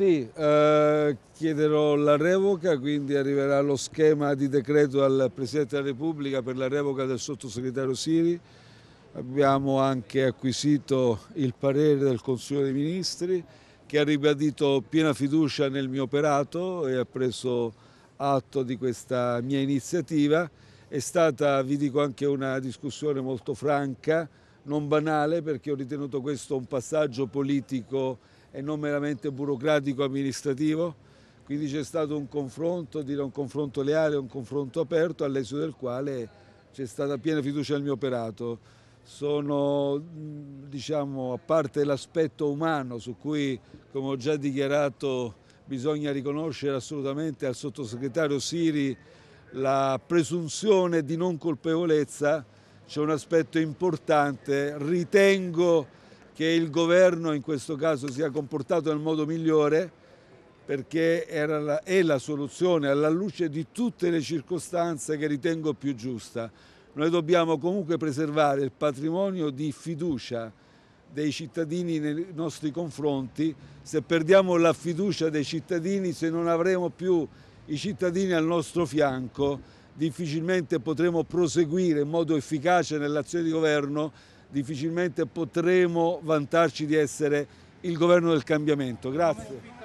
Sì, eh, chiederò la revoca, quindi arriverà lo schema di decreto al Presidente della Repubblica per la revoca del sottosegretario Siri. Abbiamo anche acquisito il parere del Consiglio dei Ministri che ha ribadito piena fiducia nel mio operato e ha preso atto di questa mia iniziativa. È stata, vi dico, anche una discussione molto franca, non banale, perché ho ritenuto questo un passaggio politico e non meramente burocratico-amministrativo. Quindi c'è stato un confronto, dire un confronto leale, un confronto aperto, all'esito del quale c'è stata piena fiducia nel mio operato. Sono, diciamo, a parte l'aspetto umano su cui, come ho già dichiarato, bisogna riconoscere assolutamente al sottosegretario Siri la presunzione di non colpevolezza, c'è un aspetto importante, ritengo che il governo in questo caso sia comportato nel modo migliore perché la, è la soluzione alla luce di tutte le circostanze che ritengo più giusta. Noi dobbiamo comunque preservare il patrimonio di fiducia dei cittadini nei nostri confronti. Se perdiamo la fiducia dei cittadini, se non avremo più i cittadini al nostro fianco, difficilmente potremo proseguire in modo efficace nell'azione di governo difficilmente potremo vantarci di essere il governo del cambiamento. Grazie.